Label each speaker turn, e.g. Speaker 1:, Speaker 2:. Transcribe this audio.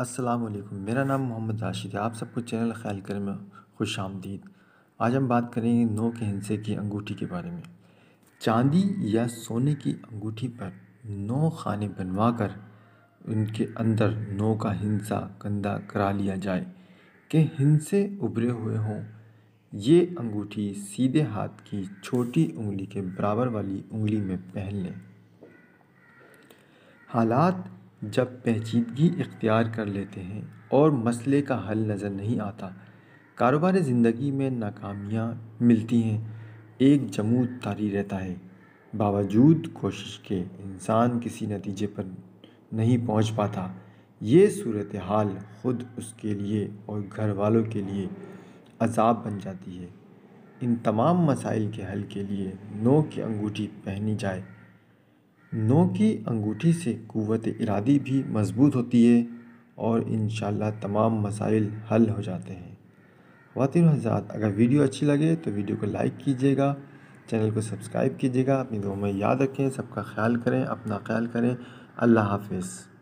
Speaker 1: अस्सलाम वालेकुम मेरा नाम मोहम्मद राशिद है आप सबको चैनल ख्याल कर में खुश आमदीद आज हम बात करेंगे नौ के हिंसे की अंगूठी के बारे में चांदी या सोने की अंगूठी पर नौ खाने बनवा कर उनके अंदर नौ का हिंसा गंदा करा लिया जाए कि हिंसे उभरे हुए हों ये अंगूठी सीधे हाथ की छोटी उंगली के बराबर वाली उंगली में पहन लें हालात जब पेचीदगी इख्तियार कर लेते हैं और मसले का हल नज़र नहीं आता कारोबार ज़िंदगी में नाकामियाँ मिलती हैं एक जमूद तारी रहता है बावजूद कोशिश के इंसान किसी नतीजे पर नहीं पहुंच पाता ये सूरत हाल ख़ुद उसके लिए और घर वालों के लिए अजाब बन जाती है इन तमाम मसाइल के हल के लिए नो की अंगूठी पहनी जाए नो की अंगूठी से क़वत इरादी भी मज़बूत होती है और इन तमाम मसाइल हल हो जाते हैं खातिन हजरात अगर वीडियो अच्छी लगे तो वीडियो को लाइक कीजिएगा चैनल को सब्सक्राइब कीजिएगा अपनी दो में याद रखें सबका ख्याल करें अपना ख्याल करें अल्लाह हाफिज़